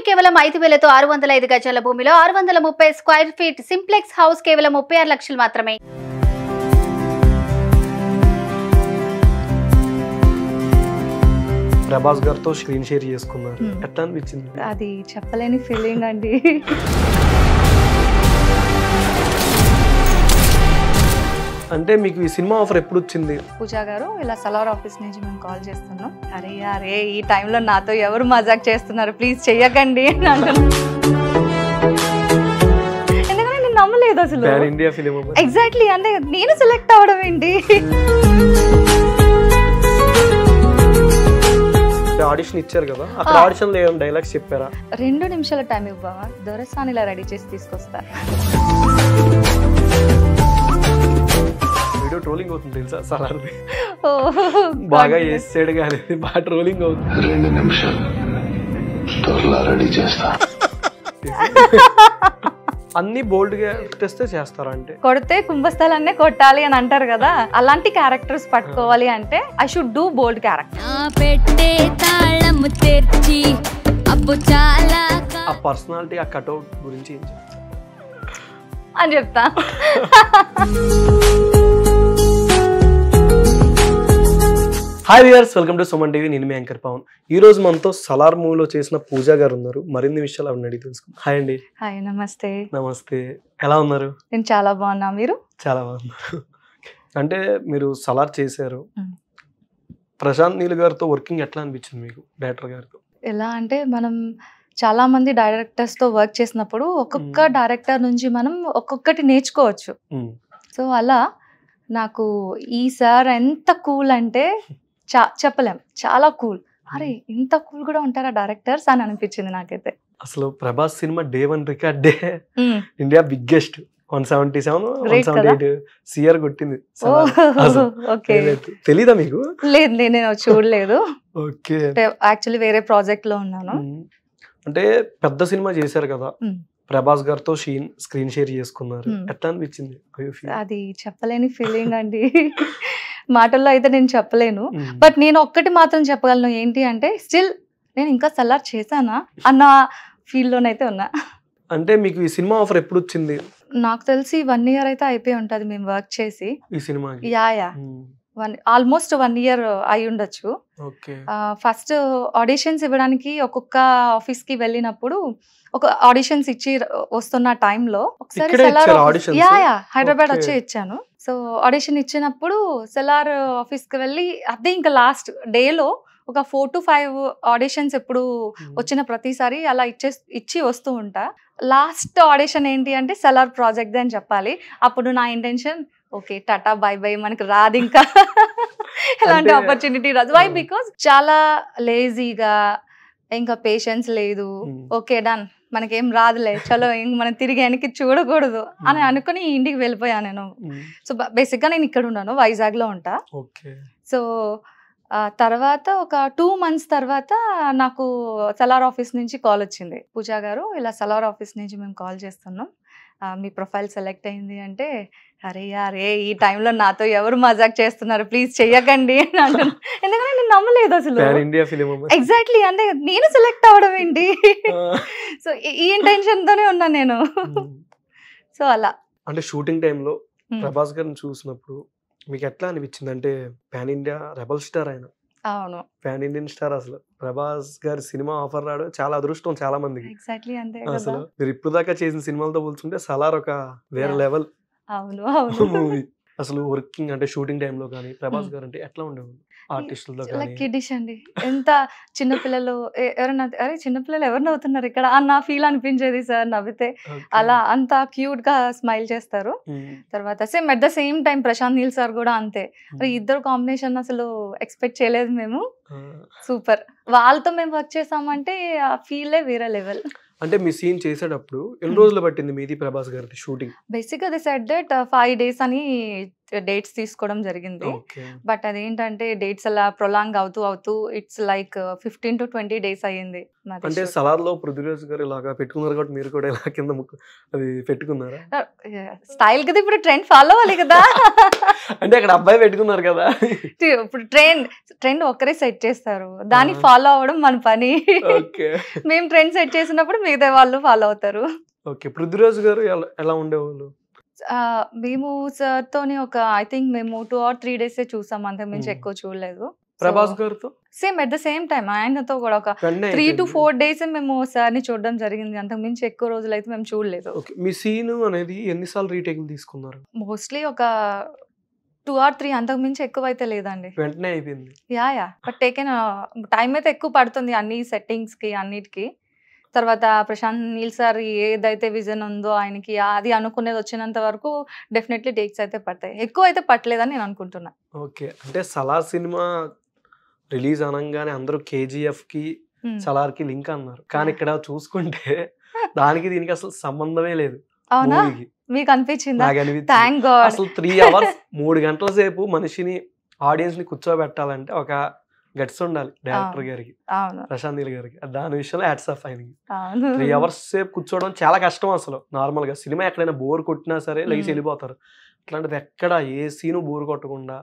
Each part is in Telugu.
కంపెనీ కేవలం ఐదు వేలతో ఆరు వందల ఐదు గజాల భూమిలో ఆరు వందల ముప్పై స్క్వేర్ ఫీట్ సింప్లెక్స్ హౌస్ కేవలం ముప్పై ఆరు లక్షలు మాత్రమే ప్రభాస్ గారితో స్క్రీన్ షేర్ చేసుకున్నారు అది చెప్పలేని ఫీలింగ్ అండి అంటే మీకు ఈ సినిమా ఆఫర్ ఎప్పుడు వచ్చింది పూజా గారు ఇలా సలార్ ఆఫీస్ నుంచి మేము కాల్ చేస్తున్నాం అరే అరే ఈ టైంలో నాతో ఎవరు మజాక్ చేస్తున్నారు ప్లీజ్ చెయ్యకండి అని ఎందుకంటే నేను నమ్మలేదు అసలు ఎగ్జాక్ట్లీ అంటే నేను సెలెక్ట్ అవడం ఏంటి ఆడిషన్ ఇచ్చారు కదా అక్కడ డైలాగ్స్ చెప్పారా రెండు నిమిషాల టైం ఇవ్వవా దొరసానిలా రెడీ చేసి తీసుకొస్తా వీడియో ట్రోలింగ్ అవుతుంది తెలుసా సలార్ది బాగా వేసాడు కానీ బాగా ట్రోలింగ్ అవుతుంది రెండు నిమిషాలు రెడీ చేస్తా అన్ని బోల్డ్ గా చేస్తారు చేస్తారంటే కొడితే కుంభస్థలన్నీ కొట్టాలి అని అంటారు కదా అలాంటి క్యారెక్టర్స్ పట్టుకోవాలి అంటే I should do bold character చాలా ఆ పర్సనాలిటీ ఆ కట్అవుట్ గురించి అని చెప్తా hi viewers welcome to Suman TV నేను మీ యాంకర్ పవన్ ఈ రోజు మనతో సలార్ మూవీలో చేసిన పూజా గారు ఉన్నారు మరిన్ని విషయాలు ఆవిడ అడిగి హాయ్ అండి హాయ్ నమస్తే నమస్తే ఎలా ఉన్నారు నేను చాలా బాగున్నా మీరు చాలా బాగున్నారు అంటే మీరు సలార్ చేశారు ప్రశాంత్ నీల్ గారితో వర్కింగ్ ఎట్లా అనిపించింది మీకు డైరెక్టర్ గారితో ఎలా అంటే మనం చాలా మంది డైరెక్టర్స్ తో వర్క్ చేసినప్పుడు ఒక్కొక్క డైరెక్టర్ నుంచి మనం ఒక్కొక్కటి నేర్చుకోవచ్చు సో అలా నాకు ఈ సార్ ఎంత కూల్ అంటే చా చెప్పలేం చాలా కూల్ అరే ఇంత కూల్ కూడా ఉంటారా డైరెక్టర్స్ అని అనిపించింది నాకైతే అసలు Prabhas cinema day one record day India biggest one seventy seven one seventy eight CR కొట్టింది తెలీదా మీకు లేదు నేను చూడలేదు ఓకే యాక్చువల్లీ వేరే ప్రాజెక్ట్ లో ఉన్నాను అంటే పెద్ద సినిమా చేశారు కదా ప్రభాస్ గారితో షీన్ స్క్రీన్ షేర్ చేసుకున్నారు ఎట్లా అనిపించింది అది చెప్పలేని ఫీలింగ్ అండి మాటల్లో అయితే నేను చెప్పలేను బట్ నేను ఒక్కటి మాత్రం చెప్పగలను ఏంటి అంటే స్టిల్ నేను ఇంకా సల్లార్ చేశానా అన్న ఫీల్డ్లోనైతే ఉన్నా అంటే మీకు ఈ సినిమా ఆఫర్ ఎప్పుడు వచ్చింది నాకు తెలిసి వన్ ఇయర్ అయితే అయిపోయి ఉంటుంది మేము వర్క్ చేసి ఈ cinema yeah yeah one almost one year అయి ఉండొచ్చు ఫస్ట్ ఆడిషన్స్ ఇవ్వడానికి ఒక్కొక్క ఆఫీస్ కి వెళ్ళినప్పుడు ఒక ఆడిషన్స్ ఇచ్చి వస్తున్న టైంలో ఒకసారి యా యా హైదరాబాద్ వచ్చి ఇచ్చాను సో ఆడిషన్ ఇచ్చినప్పుడు సెలార్ ఆఫీస్కి వెళ్ళి అదే ఇంకా లాస్ట్ డేలో ఒక ఫోర్ టు ఫైవ్ ఆడిషన్స్ ఎప్పుడు వచ్చిన ప్రతిసారి అలా ఇచ్చే ఇచ్చి వస్తూ ఉంటా లాస్ట్ ఆడిషన్ ఏంటి అంటే సెలార్ ప్రాజెక్ట్ అని చెప్పాలి అప్పుడు నా intention okay tata bye bye మనకి రాదు ఇంకా ఎలాంటి ఆపర్చునిటీ రాదు వై బికాస్ చాలా లేజీగా ఇంకా పేషెన్స్ లేదు ఓకే డన్ మనకేం రాదులే చలో ఇంక మనం తిరిగి వెనక్కి చూడకూడదు అని అనుకుని ఇంటికి వెళ్ళిపోయాను నేను సో బేసిక్గా నేను ఇక్కడ ఉన్నాను వైజాగ్ లో ఉంటా సో తర్వాత ఒక టూ మంత్స్ తర్వాత నాకు సెలార్ ఆఫీస్ నుంచి కాల్ వచ్చింది పూజా గారు ఇలా సెలార్ ఆఫీస్ నుంచి మేము కాల్ చేస్తున్నాం మీ ప్రొఫైల్ సెలెక్ట్ అయింది అంటే అరే అరే ఈ టైంలో నాతో ఎవరు మజాక్ చేస్తున్నారు ప్లీజ్ చెయ్యకండి అని అంటున్నాను ఎందుకంటే నేను నమ్మలేదు అసలు ఎగ్జాక్ట్లీ అంటే నేను సెలెక్ట్ అవ్వడం ఏంటి సో ఈ ఇంటెన్షన్తోనే ఉన్నా నేను సో అలా అంటే షూటింగ్ టైంలో ప్రభాస్ గారిని చూసినప్పుడు మీకు ఎట్లా అనిపించింది అంటే పాన్ ఇండియా రెబల్ స్టార్ అయినా అవును ప్యాన్ ఇండియన్ స్టార్ అసలు ప్రభాస్ గారి సినిమా ఆఫర్ రాడు చాలా అదృష్టం చాలా మందికి ఎగ్జాక్ట్లీ అంతే అసలు మీరు ఇప్పుడు దాకా చేసిన సినిమాలతో పోల్చుంటే సలార్ ఒక వేరే లెవెల్ అవును అవును మూవీ అసలు వర్కింగ్ అంటే షూటింగ్ టైంలో కానీ ప్రభాస్ గారు అంటే ఎట్లా ఉండేవాళ్ళు అండి ఎంత చిన్నపిల్లలు ఎవరన్నా అరే చిన్నపిల్లలు ఎవరు నవ్వుతున్నారు ఇక్కడ నా ఫీల్ అనిపించేది సార్ నవ్వితే అలా అంత క్యూట్ గా స్మైల్ చేస్తారు తర్వాత same at the same time Prashanth Neel sir కూడా అంతే అరే ఇద్దరు కాంబినేషన్ అసలు ఎక్స్పెక్ట్ చేయలేదు మేము సూపర్ వాళ్ళతో మేము వర్క్ చేసామంటే ఆ ఫీలే వేరే లెవెల్ అంటే మీ సీన్ చేసేటప్పుడు ఎన్ని రోజులు పట్టింది మీది ప్రభాస్ గారి షూటింగ్ బేసిక్గా they set that five days అని డేట్స్ తీసుకోవడం జరిగింది బట్ అదేంటంటే డేట్స్ అలా ప్రొలాంగ్ అవుతూ అవుతూ it's like fifteen to twenty days అయ్యింది అంటే సలాద్ లో పృథ్వీరాజ్ గారు ఇలాగా పెట్టుకున్నారు కాబట్టి మీరు కూడా ఇలా కింద అది పెట్టుకున్నారా స్టైల్ కదా ఇప్పుడు ట్రెండ్ ఫాలో అవ్వాలి కదా అంటే అక్కడ అబ్బాయి పెట్టుకున్నారు కదా ఇప్పుడు ట్రెండ్ ట్రెండ్ ఒక్కరే సెట్ చేస్తారు దాన్ని ఫాలో అవ్వడం మన పని మేము ట్రెండ్ సెట్ చేసినప్పుడు మిగతా వాళ్ళు ఫాలో అవుతారు ఓకే పృథ్వీరాజ్ గారు ఎలా ఉండేవాళ్ళు మేము సార్ తోని ఒక ఐ థింక్ మేము టూ ఆర్ త్రీ డేస్ చూసాం అంతకుమించి ఎక్కువ చూడలేదు ప్రభాస్ గారితో same at the same time ఆయనతో కూడా ఒక త్రీ టు ఫోర్ డేస్ మేము ని చూడడం జరిగింది అంతకు మించి ఎక్కువ రోజులు అయితే మేము చూడలేదు మీ సీన్ అనేది ఎన్నిసార్లు రీటేక్ తీసుకున్నారు మోస్ట్లీ ఒక టూ ఆర్ త్రీ అంతకు మించి ఎక్కువ అయితే లేదండి వెంటనే అయిపోయింది yeah yeah but taken time అయితే ఎక్కువ పడుతుంది అన్ని సెట్టింగ్స్ కి అన్నిటికీ తర్వాత ప్రశాంత్ నీల్ సార్ ఏదైతే విజన్ ఉందో ఆయనకి అది అనుకునేది వచ్చినంత వరకు డెఫినెట్లీ టేక్స్ అయితే పడతాయి ఎక్కువ అయితే పట్టలేదని నేను అనుకుంటున్నా ఓకే అంటే సలా సినిమా రిలీజ్ అనగానే అందరూ కేజీఎఫ్ కి సలార్ కి లింక్ అన్నారు కానీ ఇక్కడ చూసుకుంటే దానికి దీనికి అసలు సంబంధమే లేదు అవునా మీకు అనిపించింది అసలు త్రీ అవర్స్ మూడు గంటల సేపు మనిషిని ఆడియన్స్ ని కూర్చోబెట్టాలంటే ఒక గట్స్ ఉండాలి డైరెక్టర్ గారికి ప్రశాంత్ నీల్ గారికి దాని విషయంలో యాడ్స్ ఆఫ్ అయింది త్రీ అవర్స్ సేపు కూర్చోవడం చాలా కష్టం అసలు నార్మల్ గా సినిమా ఎక్కడైనా బోర్ కొట్టినా సరే లేచి వెళ్ళిపోతారు అట్లాంటిది ఎక్కడ ఏ సీను బోర్ కొట్టకుండా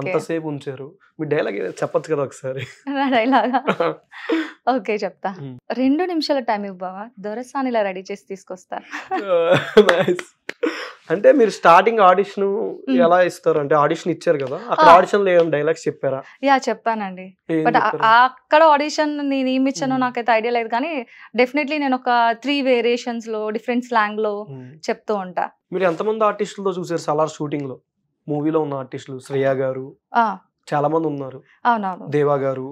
అంతసేపు ఉంచారు మీ డైలాగ్ చెప్పొచ్చు కదా ఒకసారి ఓకే చెప్తా రెండు నిమిషాల టైం దొరసాని ఇలా రెడీ చేసి తీసుకొస్తా అంటే మీరు స్టార్టింగ్ ఆడిషన్ hmm. ఎలా ఇస్తారు అంటే ఆడిషన్ ఇచ్చారు కదా అక్కడ ఆడిషన్ లో ఏం డైలాగ్స్ చెప్పారా యా చెప్పానండి బట్ అక్కడ ఆడిషన్ నేను ఏమి ఇచ్చానో hmm. నాకైతే ఐడియా లేదు కానీ డెఫినెట్లీ నేను ఒక త్రీ వేరియేషన్స్ లో డిఫరెంట్ స్లాంగ్ లో hmm. చెప్తూ ఉంటా మీరు ఎంతమంది ఆర్టిస్టులతో చూసారు సలార్ షూటింగ్ లో మూవీలో ఉన్న ఆర్టిస్టులు శ్రేయా గారు చాలా మంది ఉన్నారు అవునవును దేవా గారు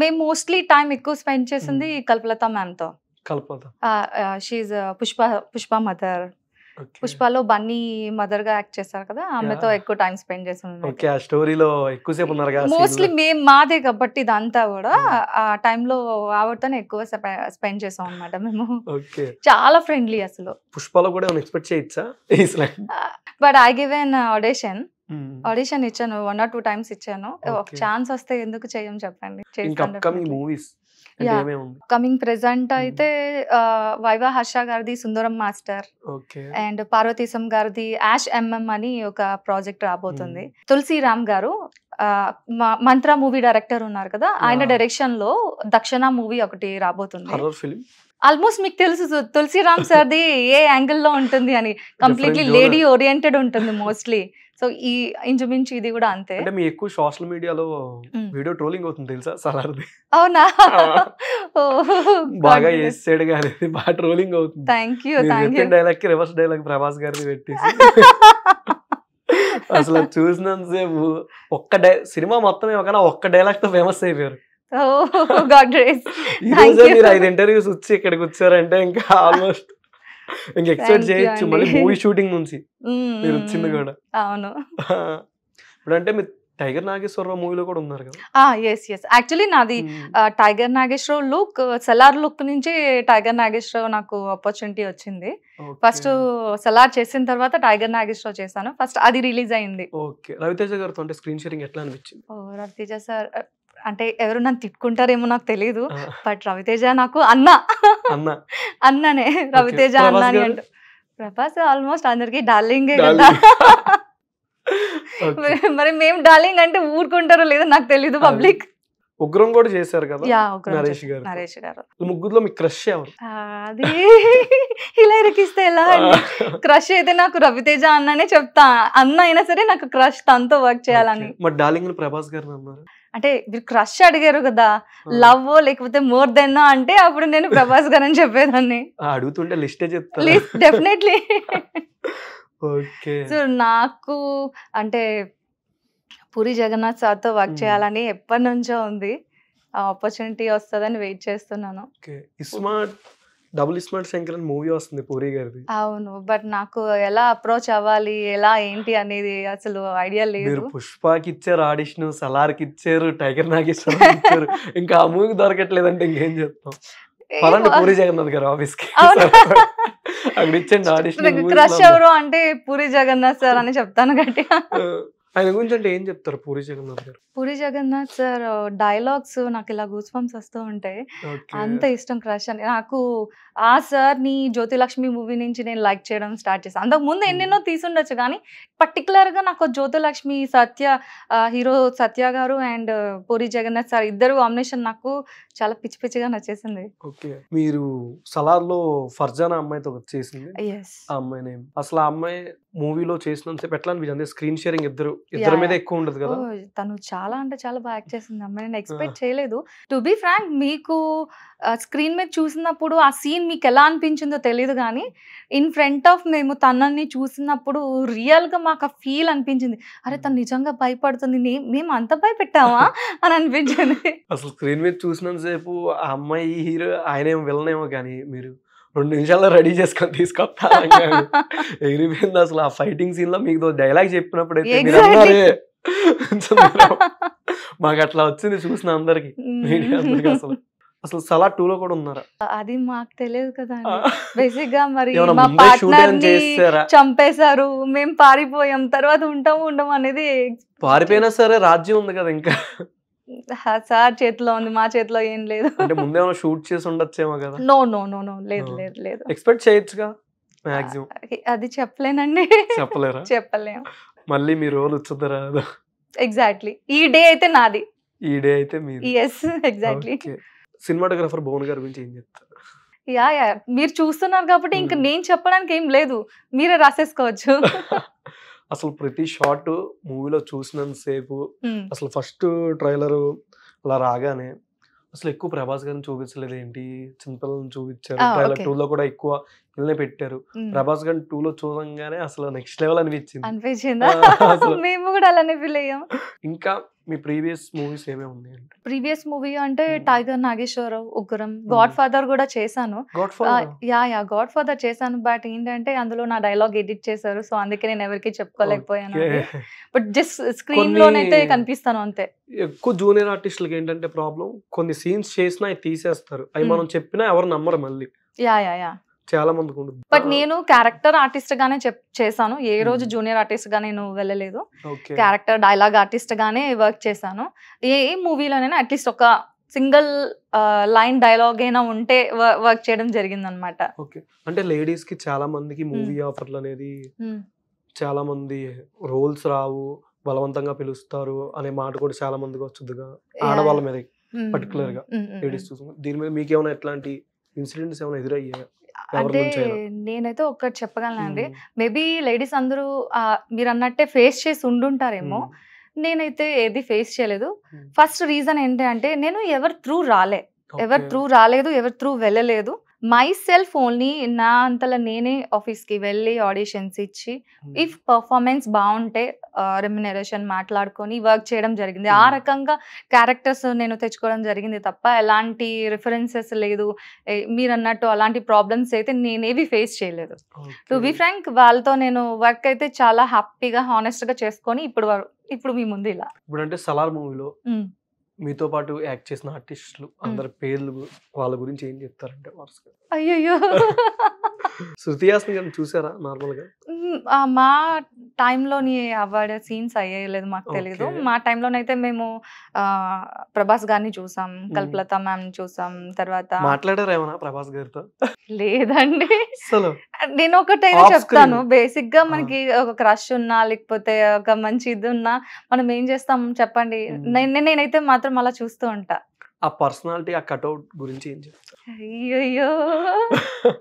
మేము మోస్ట్లీ టైం ఎక్కువ స్పెండ్ చేసింది కల్పలత మ్యామ్ తో కల్పలత షీఈ్ uh, పుష్ప పుష్ప మదర్ పుష్పలో బన్నీ మదర్ గా యాక్ట్ చేశారు కదా ఆమెతో ఎక్కువ టైం స్పెండ్ చేస్తున్నారు స్టోరీలో మోస్ట్లీ మేము మాదే కాబట్టి ఇదంతా కూడా ఆ టైంలో ఆవిడతోనే ఎక్కువ స్పెండ్ చేసాం అనమాట మేము చాలా ఫ్రెండ్లీ అసలు పుష్పలో కూడా ఎక్స్పెక్ట్ చేయొచ్చా but I give an audition audition ఇచ్చాను వన్ ఆర్ టూ టైమ్స్ ఇచ్చాను ఒక ఛాన్స్ వస్తే ఎందుకు చేయం చెప్పండి మూవీస్ కమింగ్ ప్రెసెంట్ అయితే వైవా హర్ష గారిది సుందరం మాస్టర్ అండ్ పార్వతీశం గారిది యాష్ ఎంఎం అని ఒక ప్రాజెక్ట్ రాబోతుంది తులసిరామ్ గారు మంత్ర మూవీ డైరెక్టర్ ఉన్నారు కదా ఆయన డైరెక్షన్ లో దక్షిణ మూవీ ఒకటి రాబోతుంది ఆల్మోస్ట్ మీకు తెలుసు తులసిరామ్ సార్ది ఏ యాంగిల్లో ఉంటుంది అని కంప్లీట్లీ లేడీ ఓరియంటెడ్ ఉంటుంది మోస్ట్లీ సో ఈ ఇంచుమించు ఇది కూడా అంతే అంటే మీ ఎక్కువ సోషల్ మీడియాలో వీడియో ట్రోలింగ్ అవుతుంది తెలుసా సలార్ది అవునా బాగా చేసాడు కానీ బాగా ట్రోలింగ్ అవుతుంది thank you thank you dialogue కి రివర్స్ డైలాగ్ ప్రభాస్ గారిని పెట్టి అసలు చూసినంతసేపు ఒక్క డై సినిమా మొత్తం ఏమో ఒక్క డైలాగ్ తో ఫేమస్ అయిపోయారు మీరు ఐదు ఇంటర్వ్యూస్ వచ్చి ఇక్కడికి వచ్చారంటే ఇంకా ఆల్మోస్ట్ ఇంకా ఎక్స్పెక్ట్ చేయొచ్చు మళ్ళీ మూవీ షూటింగ్ నుంచి మీరు వచ్చింది కూడా అవును ఇప్పుడు అంటే మీ టైగర్ నాగేశ్వరరావు మూవీలో కూడా ఉన్నారు కదా ఎస్ ఎస్ యాక్చువల్లీ నాది tiger Nageswararao look Salaar look నుంచి టైగర్ నాగేశ్వరరావు నాకు ఆపర్చునిటీ వచ్చింది ఫస్ట్ సలార్ చేసిన తర్వాత టైగర్ నాగేశ్వరరావు చేశాను ఫస్ట్ అది రిలీజ్ అయింది ఓకే రవితేజ గారితో అంటే స్క్రీన్ షేరింగ్ ఎట్లా అనిపించింది రవితేజ సార్ అంటే ఎవరు నన్ను తిట్టుకుంటారేమో నాకు తెలియదు బట్ రవితేజ నాకు అన్న అన్ననే రవితేజ అన్న అని అంటూ ప్రభాస్ ఆల్మోస్ట్ అందరికి డార్లింగే కదా మరి మేము డార్లింగ్ అంటే ఊరుకుంటారో లేదో నాకు తెలియదు పబ్లిక్ ఉగ్రం కూడా చేశారు కదా నరేష్ గారు నరేష్ గారు ముగ్గురులో మీ క్రష్ ఎవరు అది ఇలా ఇరికిస్తే ఎలా అండి క్రష్ అయితే నాకు రవితేజ అన్ననే చెప్తా అన్న అయినా సరే నాకు క్రష్ తనతో వర్క్ చేయాలని మరి డార్లింగ్ ప్రభాస్ గారు అన్నారు అంటే మీరు క్రష్ అడిగారు కదా లవ్ లేకపోతే మోర్ దెన్ అంటే అప్పుడు నేను ప్రభాస్ గారు అని చెప్పేదాన్ని అడుగుతుంటే లిస్టే చెప్తాను డెఫినెట్లీ ఓకే సో నాకు అంటే పూరి జగన్నాథ్ సార్తో వర్క్ చేయాలని ఎప్పటి నుంచో ఉంది ఆపర్చునిటీ వస్తుందని వెయిట్ చేస్తున్నాను ఇస్మార్ట్ డబుల్ స్మార్ట్ శంకర్ అని మూవీ వస్తుంది పూరి గారిది అవును బట్ నాకు ఎలా అప్రోచ్ అవ్వాలి ఎలా ఏంటి అనేది అసలు ఐడియా లేదు మీరు పుష్పకి ఇచ్చారు ఆడిషన్ సలార్కి ఇచ్చారు టైగర్ నాగేశ్వరం ఇచ్చారు ఇంకా ఆ మూవీకి దొరకట్లేదంటే ఇంకేం చెప్తాం పదండి పూరి జగన్నాథ్ గారు ఆఫీస్ కి అక్కడ ఇచ్చండి ఆడిషన్ క్రష్ ఎవరు అంటే పూరి జగన్నాథ్ సార్ అని చెప్తాను గట్టిగా ఆయన గురించి అంటే ఏం చెప్తారు పూరి జగన్నాథ్ గారు పూరి జగన్నాథ్ సార్ డైలాగ్స్ నాకు ఇలా గూస్ ఫామ్స్ వస్తూ ఉంటాయి అంత ఇష్టం క్రష్ అని నాకు ఆ సార్ ని జ్యోతిలక్ష్మి మూవీ నుంచి నేను లైక్ చేయడం స్టార్ట్ చేశాను అంతకు ముందు hmm. ఎన్నెన్నో తీసుండొచ్చు కానీ పర్టికులర్ గా నాకు జ్యోతిలక్ష్మి సత్య హీరో సత్య గారు అండ్ పూరి జగన్నాథ్ సార్ ఇద్దరు కాంబినేషన్ నాకు చాలా పిచ్చి పిచ్చిగా నచ్చేసింది మీరు మీరు సలార్లో ఫర్జాన అమ్మాయితో చేసింది ఆ అమ్మాయి అసలు ఆ అమ్మాయి మూవీలో చేసినంతసేపు ఎట్లా స్క్రీన్ షేరింగ్ ఇద్దరు ఇద్దరు మీద ఎక్కువ ఉండదు కదా తను చాలా అంటే చాలా బాగా యాక్ట్ చేసింది అమ్మాయి నేను ఎక్స్పెక్ట్ చేయలేదు టు బి ఫ్రాంక్ మీకు స్క్రీన్ మీద చూసినప్పుడు ఆ సీన్ మీకు ఎలా అనిపించిందో తెలియదు కానీ ఇన్ ఫ్రంట్ ఆఫ్ మేము తనని చూసినప్పుడు రియల్ గా మాకు ఆ ఫీల్ అనిపించింది అరే తను hmm. నిజంగా భయపడుతుంది మేము అంత భయపెట్టావా అని అనిపించింది అసలు స్క్రీన్ మీద చూసినంత సేపు ఆ అమ్మాయి హీరో ఆయన ఏం విలనేమో కానీ మీరు రెండు నిమిషాల్లో రెడీ చేసుకొని తీసుకొస్తా ఎగిరిపోయింది అసలు ఆ ఫైటింగ్ సీన్ లో మీకు డైలాగ్ చెప్పినప్పుడు అయితే మాకు అట్లా వచ్చింది చూసిన అందరికి అసలు అసలు సలా టూ లో కూడా ఉన్నారా అది మాకు తెలియదు కదా బేసిక్ గా మరి మా పార్ట్నర్ చంపేశారు మేము పారిపోయాం తర్వాత ఉంటాము ఉండము అనేది పారిపోయినా సరే రాజ్యం ఉంది కదా ఇంకా సార్ చేతిలో ఉంది మా చేతిలో ఏం లేదు అంటే ముందేమో షూట్ చేసి ఉండొచ్చేమో కదా నో నో నో నో లేదు లేదు లేదు ఎక్స్పెక్ట్ చేయొచ్చుగా మాక్సిమం అది చెప్పలేనండి చెప్పలేరా చెప్పలేం మళ్ళీ మీ రోల్ వచ్చుతారా ఎగ్జాక్ట్లీ ఈ డే అయితే నాది ఈ డే అయితే మీ ఎస్ ఎగ్జాక్ట్లీ సినిమాటోగ్రాఫర్ భువన్ గారి గురించి ఏం చెప్తారు యా యా మీరు చూస్తున్నారు కాబట్టి ఇంకా నేను చెప్పడానికి ఏం లేదు మీరే రాసేసుకోవచ్చు అసలు ప్రతి షాట్ మూవీలో చూసినంత సేపు అసలు ఫస్ట్ ట్రైలర్ అలా రాగానే అసలు ఎక్కువ ప్రభాస్ గారిని చూపించలేదు ఏంటి చిన్నపిల్లలను చూపించారు ట్రైలర్ టూ లో కూడా ఎక్కువ ఇళ్ళనే పెట్టారు ప్రభాస్ గారిని టూ లో చూడంగానే అసలు నెక్స్ట్ లెవెల్ అనిపించింది అనిపించింది కూడా ఇంకా మీ ప్రీవియస్ మూవీస్ ఏమేమి ఉంది ప్రీవియస్ మూవీ అంటే hmm. Tiger Nageswararao Ugram god hmm. Father కూడా చేశాను యా యా గాడ్ ఫాదర్ చేశాను బట్ ఏంటంటే అందులో నా డైలాగ్ ఎడిట్ చేశారు సో అందుకే నేను ఎవరికి చెప్పుకోలేకపోయాను బట్ జస్ట్ స్క్రీన్ లోనైతే కనిపిస్తాను అంతే ఎక్కువ జూనియర్ ఆర్టిస్టులకి ఏంటంటే ప్రాబ్లం కొన్ని సీన్స్ చేసినా తీసేస్తారు అవి hmm. మనం చెప్పినా ఎవరు నమ్మరు మళ్ళీ యా యా యా చాలా మందికి ఉండదు బట్ నేను క్యారెక్టర్ ఆర్టిస్ట్ గానే చేశాను ఏ రోజు జూనియర్ ఆర్టిస్ట్ గా నేను వెళ్ళలేదు క్యారెక్టర్ డైలాగ్ ఆర్టిస్ట్ గానే వర్క్ చేశాను ఏ మూవీలోనైనా అట్లీస్ట్ ఒక సింగిల్ లైన్ డైలాగ్ అయినా ఉంటే వర్క్ చేయడం జరిగింది అనమాట అంటే లేడీస్ కి చాలా మందికి మూవీ ఆఫర్లు అనేది చాలా మంది రోల్స్ రావు బలవంతంగా పిలుస్తారు అనే మాట కూడా చాలా మందికి వచ్చింది ఆడవాళ్ళ మీద పర్టికులర్ గా లేడీస్ చూసుకుంటే దీని మీద మీకేమైనా ఎట్లాంటి ఇన్సిడెంట్స్ ఏమైనా ఎదురయ్యాయా అంటే నేనైతే ఒక్కటి చెప్పగలనండి మేబీ లేడీస్ అందరూ మీరు అన్నట్టే ఫేస్ చేసి ఉండుంటారేమో నేనైతే ఏది ఫేస్ చేయలేదు ఫస్ట్ రీజన్ ఏంటి అంటే నేను ఎవరు త్రూ రాలే ఎవరు త్రూ రాలేదు ఎవరి త్రూ వెళ్ళలేదు మై సెల్ఫ్ ఓన్లీ నా అంతలా నేనే ఆఫీస్కి వెళ్ళి ఆడిషన్స్ ఇచ్చి ఇఫ్ hmm. పర్ఫార్మెన్స్ బాగుంటే రెమ్యునరేషన్ మాట్లాడుకొని వర్క్ చేయడం జరిగింది ఆ hmm. రకంగా క్యారెక్టర్స్ నేను తెచ్చుకోవడం జరిగింది తప్ప ఎలాంటి రిఫరెన్సెస్ లేదు మీరు అన్నట్టు అలాంటి ప్రాబ్లమ్స్ అయితే నేనేవి ఫేస్ చేయలేదు టు బి ఫ్రాంక్ వాళ్ళతో నేను వర్క్ అయితే చాలా హ్యాపీగా హానెస్ట్గా చేసుకొని ఇప్పుడు ఇప్పుడు మీ ముందు ఇలా ఇప్పుడు అంటే సలార్ మూవీలో hmm. మీతో పాటు యాక్ట్ చేసిన ఆర్టిస్టులు అందరి పేర్లు వాళ్ళ గురించి ఏం చెప్తారంటే వరుసగా అయ్యో శృతి హాసన్ గారిని చూసారా నార్మల్ గా మా టైంలోని అవార్డ్ సీన్స్ అయ్యలేదు మాకు తెలియదు మా టైంలోనైతే మేము ప్రభాస్ గారిని చూసాం కల్పలత మ్యామ్ చూసాం తర్వాత మాట్లాడారేమన్నా ప్రభాస్ గారితో లేదండి నేను ఒకటే చెప్తాను బేసిక్ గా మనకి ఒక క్రష్ ఉన్నా లేకపోతే ఒక మంచి ఇది ఉన్నా మనం ఏం చేస్తాం చెప్పండి నేనైతే మాత్రం అలా చూస్తూ ఉంటా ఆ పర్సనాలిటీ ఆ కట్అవుట్ గురించి ఏం చెప్తాను అయ్యో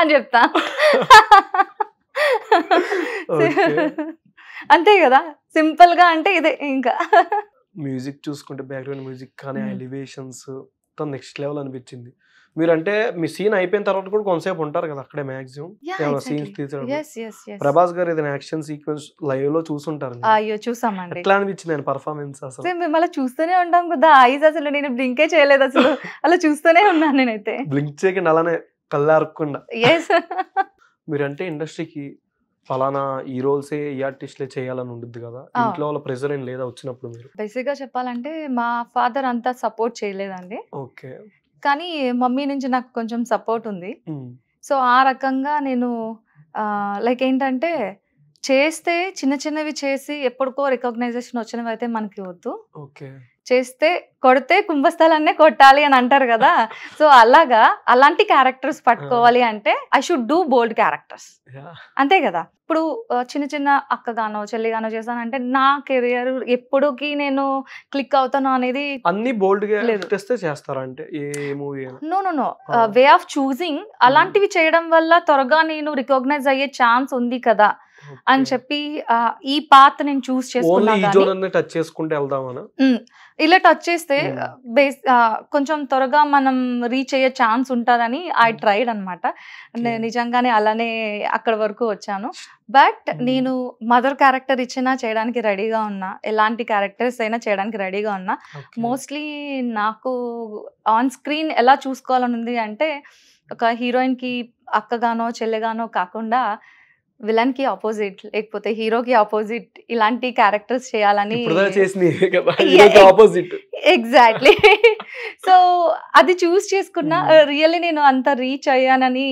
అని చెప్తా అంతే కదా సింపుల్ గా అంటే ఇదే ఇంకా మ్యూజిక్ చూసుకుంటే బ్యాక్గ్రౌండ్ మ్యూజిక్ కానీ ఎలివేషన్స్ మొత్తం నెక్స్ట్ లెవెల్ అనిపించింది మీరు అంటే మీ సీన్ అయిపోయిన తర్వాత కూడా కొంతసేపు ఉంటారు కదా అక్కడే మాక్సిమం సీన్స్ తీసారు ప్రభాస్ గారు ఏదైనా యాక్షన్ సీక్వెన్స్ లైవ్ లో చూసుంటారు అయ్యో చూసాం ఎట్లా అనిపించింది ఆయన పర్ఫార్మెన్స్ అసలు మేము అలా చూస్తూనే ఉంటాం కదా ఐస్ అసలు నేను బ్లింకే చేయలేదు అసలు అలా చూస్తూనే ఉన్నాను నేనైతే బ్లింక్ చేయకుండా అలానే కళ్ళారకుండా మీరంటే ఇండస్ట్రీకి ఫలానా ఈ రోల్సే ఈ ఆర్టిస్ట్లే చేయాలని ఉండదు కదా ఇంట్లో వాళ్ళ ప్రెజర్ ఏం లేదా వచ్చినప్పుడు మీరు బేసిక్ గా చెప్పాలంటే మా ఫాదర్ అంతా సపోర్ట్ చేయలేదండి ఓకే కానీ మమ్మీ నుంచి నాకు కొంచెం సపోర్ట్ ఉంది సో ఆ రకంగా నేను లైక్ ఏంటంటే చేస్తే చిన్న చిన్నవి చేసి ఎప్పటికో రికగ్నైజేషన్ వచ్చినవి అయితే మనకి వద్దు ఓకే చేస్తే కొడితే కుంభస్థలాన్నే కొట్టాలి అని అంటారు కదా సో అలాగా అలాంటి క్యారెక్టర్స్ పట్టుకోవాలి అంటే I should do bold characters అంతే కదా ఇప్పుడు చిన్న చిన్న అక్కగానో చెల్లిగానో చేస్తానంటే నా కెరియర్ ఎప్పుడుకి నేను క్లిక్ అవుతాను అనేది అన్ని bold no no no way of choosing అలాంటివి చేయడం వల్ల త్వరగా నేను రికగ్నైజ్ అయ్యే ఛాన్స్ ఉంది కదా అని చెప్పి ఈ పాత్ నేను చూస్ వెళ్దాం ఇలా టచ్ చేస్తే బేస్ కొంచెం త్వరగా మనం రీచ్ అయ్యే ఛాన్స్ ఉంటుందని ఐ ట్రైడ్ అనమాట నిజంగానే అలానే అక్కడ వరకు వచ్చాను బట్ నేను మదర్ క్యారెక్టర్ ఇచ్చినా చేయడానికి రెడీగా ఉన్నా ఎలాంటి క్యారెక్టర్స్ అయినా చేయడానికి రెడీగా ఉన్నా మోస్ట్లీ నాకు ఆన్ స్క్రీన్ ఎలా చూసుకోవాలని ఉంది అంటే ఒక హీరోయిన్కి అక్కగానో చెల్లెగానో కాకుండా విలన్ కి ఆపోజిట్ లేకపోతే హీరోకి ఆపోజిట్ ఇలాంటి క్యారెక్టర్స్ చేయాలని ఎగ్జాక్ట్లీ సో అది చూస్ చేసుకున్నా రియల్లీ hmm. uh, నేను అంత రీచ్ అయ్యానని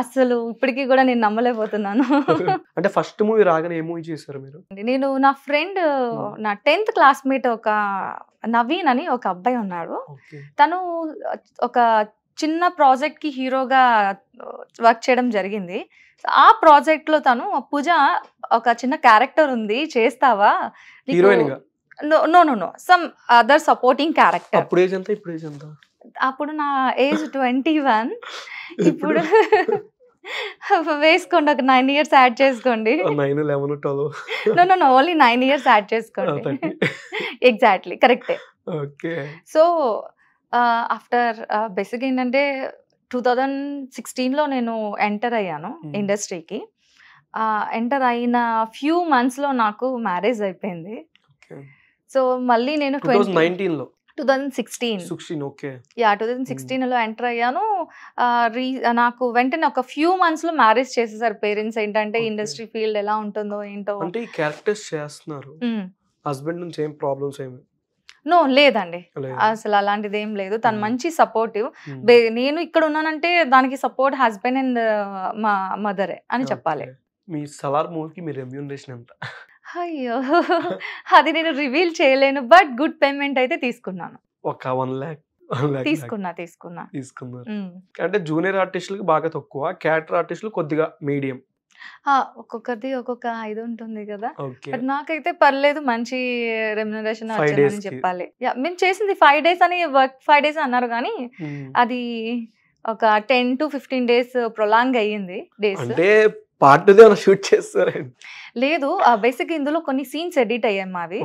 అసలు ఇప్పటికీ కూడా నేను నమ్మలేకపోతున్నాను అంటే ఫస్ట్ మూవీ రాగానే మూవీ చేశారు మీరు నేను నా ఫ్రెండ్ hmm. నా టెన్త్ క్లాస్మేట్ ఒక నవీన్ అని ఒక అబ్బాయి ఉన్నాడు తను ఒక చిన్న ప్రాజెక్ట్ కి హీరోగా uh, వర్క్ చేయడం జరిగింది ఆ ప్రాజెక్ట్ లో తను పూజ ఒక చిన్న క్యారెక్టర్ ఉంది చేస్తావా no no no some other supporting character అప్పుడు ఇప్పుడు అప్పుడు నా ఏజ్ ట్వంటీ వన్ ఇప్పుడు వేసుకోండి ఒక నైన్ ఇయర్స్ యాడ్ చేసుకోండి no no only nine years add చేసుకోండి ఎగ్జాక్ట్లీ కరెక్టే సో ఆఫ్టర్ బెసిక్ ఏంటంటే టూ థౌజండ్ సిక్స్టీన్లో నేను ఎంటర్ అయ్యాను ఇండస్ట్రీకి ఎంటర్ అయిన ఫ్యూ మంత్స్లో నాకు మ్యారేజ్ అయిపోయింది సో మళ్ళీ నేను నైన్టీన్లో two thousand sixteen sixteen okay yeah two thousand సిక్స్టీన్లో ఎంటర్ అయ్యాను రీ నాకు వెంటనే ఒక ఫ్యూ మంత్స్లో మ్యారేజ్ చేసేసారు పేరెంట్స్ ఏంటంటే ఇండస్ట్రీ ఫీల్డ్ ఎలా ఉంటుందో ఏంటో అంటే క్యారెక్టర్స్ చేస్తున్నారు హస్బెండ్ నుంచి ఏం ప్రాబ్లమ్స్ ఏమి నో లేదండి అసలు అలాంటిది ఏం లేదు తను మంచి సపోర్టివ్ నేను ఇక్కడ ఉన్నానంటే దానికి సపోర్ట్ హస్బెండ్ అండ్ మా మదరే అని చెప్పాలి మీ సలార్ మూవీకి మీ రెమ్యూనరేషన్ ఎంత అయ్యో అది నేను రివీల్ చేయలేను బట్ గుడ్ పేమెంట్ అయితే తీసుకున్నాను ఒక వన్ ల్యాక్ తీసుకున్నా తీసుకున్నా తీసుకున్నారు అంటే జూనియర్ ఆర్టిస్టులకు బాగా తక్కువ క్యాటర్ ఆర్టిస్టులు కొద్దిగా మీడియం ఒక్కొక్కరిది ఒక్కొక్క ఇది ఉంటుంది కదా బట్ నాకైతే పర్లేదు మంచి రెమ్యునరేషన్ వచ్చిందని చెప్పాలి మేము చేసింది ఫైవ్ డేస్ అని వర్క్ ఫైవ్ డేస్ అన్నారు కానీ అది ఒక ten to fifteen days prolong అయ్యింది డేస్ పార్ట్ షూట్ చేస్తారు లేదు బేసిక్ ఇందులో కొన్ని సీన్స్ ఎడిట్ అయ్యాయి మావి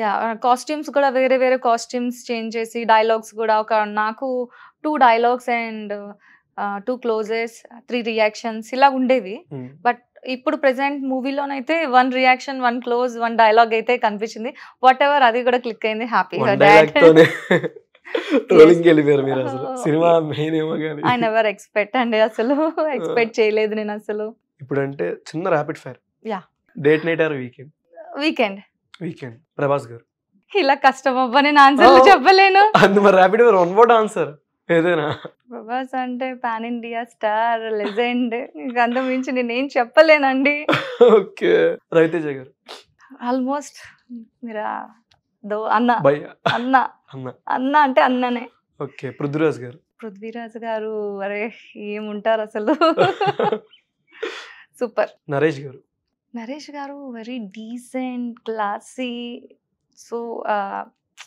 యా కాస్ట్యూమ్స్ కూడా వేరే వేరే కాస్ట్యూమ్స్ చేంజ్ చేసి డైలాగ్స్ కూడా ఒక నాకు two dialogues and two closes three reactions ఇలా ఉండేవి బట్ hmm. ఇప్పుడు ప్రెసెంట్ మూవీలోనైతే one reaction one close one dialogue అయితే కనిపించింది వాట్ ఎవర్ అది కూడా క్లిక్ అయింది హ్యాపీగా ఐ నెవర్ ఎక్స్పెక్ట్ అసలు ఎక్స్పెక్ట్ oh. చేయలేదు నేను అసలు ఇప్పుడు అంటే వీకెండ్ వీకెండ్ ప్రభాస్ ఇలా కష్టం అవ్వ ఆన్సర్ oh. చెప్పలేను ఆన్సర్ ఏదైనా ప్రభాస్ అంటే పాన్ ఇండియా స్టార్ లెజెండ్ అంత మించి నేనేం చెప్పలేనండి ఓకే రవితేజ గారు ఆల్మోస్ట్ మీరా దో అన్న అన్న అన్న అంటే అన్ననే ఓకే పృథ్వీరాజ్ గారు పృథ్వీరాజ్ గారు అరే ఏముంటారు అసలు సూపర్ నరేష్ గారు నరేష్ గారు వెరీ డీసెంట్ క్లాసీ సో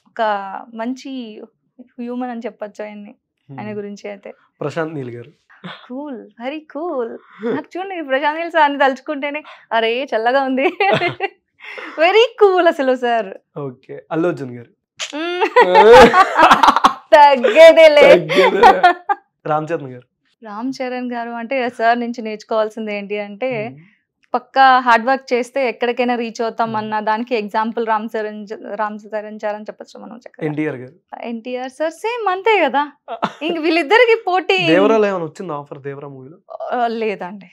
ఒక మంచి హ్యూమన్ అని చెప్పచ్చు ఆయన్ని ఆయన గురించి అయితే ప్రశాంత్ నీల్ గారు కూల్ వెరీ కూల్ నాకు చూడండి ప్రశాంత్ నీల్ అని తలుచుకుంటేనే అరే చల్లగా ఉంది వెరీ కూల్ అసలు సార్ ఓకే అల్లు అర్జున్ గారు తగ్గేదేలే రామ్ చరణ్ గారు రామ్ చరణ్ గారు అంటే సార్ నుంచి నేర్చుకోవాల్సింది ఏంటి అంటే పక్కా హార్డ్ వర్క్ చేస్తే ఎక్కడికైనా రీచ్ అవుతాం hmm. అన్న దానికి ఎగ్జాంపుల్ రామ్ చరణ్ రామ్ చరణ్ చార్ అని చెప్పచ్చు మనం ఎన్టీఆర్ గారు ఎన్టీఆర్ సార్ సేమ్ అంతే కదా ఇంక వీళ్ళిద్దరికి పోటీ వచ్చింది ఆఫర్ దేవరా మూవీలో లేదండి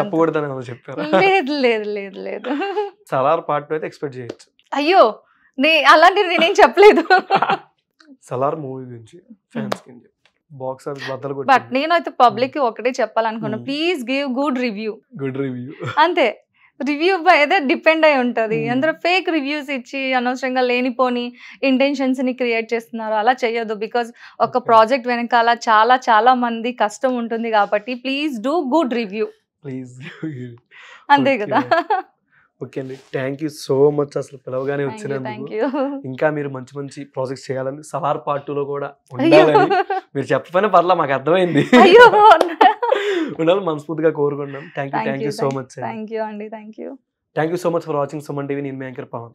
చెప్పకూడదని చెప్పారు లేదు లేదు లేదు లేదు సలార్ పార్ట్ అయితే ఎక్స్పెక్ట్ చేయొచ్చు అయ్యో నే అలాంటిది నేనేం చెప్పలేదు సలార్ మూవీ గురించి ఫ్యాన్స్ కి బాక్స్ ఆఫీస్ బద్దలు బట్ నేనైతే పబ్లిక్ కి ఒకటే చెప్పాలనుకున్నా please give good review good review అంతే రివ్యూ ఏదో డిపెండ్ అయి ఉంటుంది అందరూ ఫేక్ రివ్యూస్ ఇచ్చి అనవసరంగా లేనిపోని ఇంటెన్షన్స్ ని క్రియేట్ చేస్తున్నారు అలా చేయొద్దు బికాస్ ఒక ప్రాజెక్ట్ వెనకాల చాలా చాలా మంది కష్టం ఉంటుంది కాబట్టి please do good review please అంతే కదా ఓకే అండి థ్యాంక్ యూ సో మచ్ అసలు పిలవగానే వచ్చినందుకు ఇంకా మీరు మంచి మంచి ప్రాజెక్ట్స్ చేయాలని సలార్ పార్ట్ కూడా ఉండాలని మీరు చెప్పపోయినా పర్లా మాకు అర్థమైంది ఉండాలి మనస్ఫూర్తిగా కోరుకుంటాం thank you thank you so much thank you అండి thank you thank you so much for watching Suman TV నేను మీ యాంకర్ పవన్